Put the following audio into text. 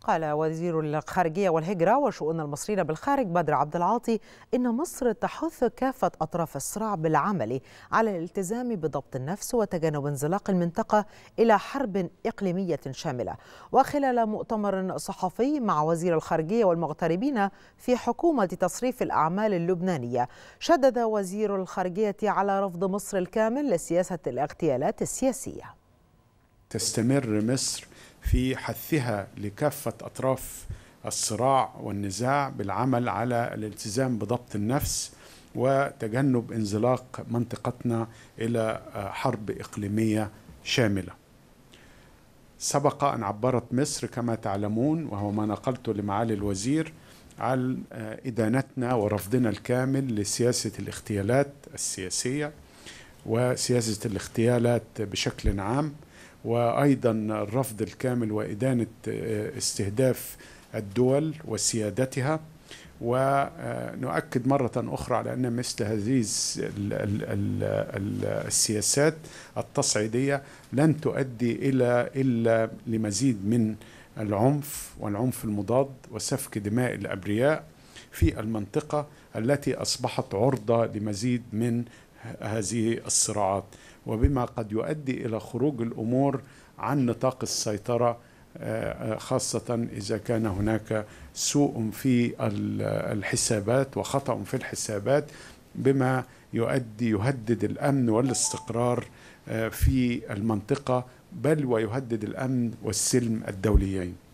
قال وزير الخارجية والهجرة وشؤون المصريين بالخارج بدر عبد العاطي إن مصر تحث كافة أطراف الصراع بالعمل على الالتزام بضبط النفس وتجنب انزلاق المنطقة إلى حرب إقليمية شاملة وخلال مؤتمر صحفي مع وزير الخارجية والمغتربين في حكومة تصريف الأعمال اللبنانية شدد وزير الخارجية على رفض مصر الكامل لسياسة الاغتيالات السياسية تستمر مصر في حثها لكافة أطراف الصراع والنزاع بالعمل على الالتزام بضبط النفس وتجنب انزلاق منطقتنا إلى آه، حرب إقليمية شاملة سبق أن عبرت مصر كما تعلمون وهو ما نقلته لمعالي الوزير عن آه، إدانتنا ورفضنا الكامل لسياسة الاغتيالات السياسية وسياسة الاغتيالات بشكل عام وايضا الرفض الكامل وادانه آه، استهداف الدول وسيادتها ونؤكد مرة أخرى على أن مثل هذه السياسات التصعيدية لن تؤدي إلى إلا لمزيد من العنف والعنف المضاد وسفك دماء الأبرياء في المنطقة التي أصبحت عرضة لمزيد من هذه الصراعات وبما قد يؤدي إلى خروج الأمور عن نطاق السيطرة آه، آه، خاصة إذا كان هناك سوء في الحسابات وخطأ في الحسابات بما يؤدي يهدد الأمن والاستقرار آه، في المنطقة بل ويهدد الأمن والسلم الدوليين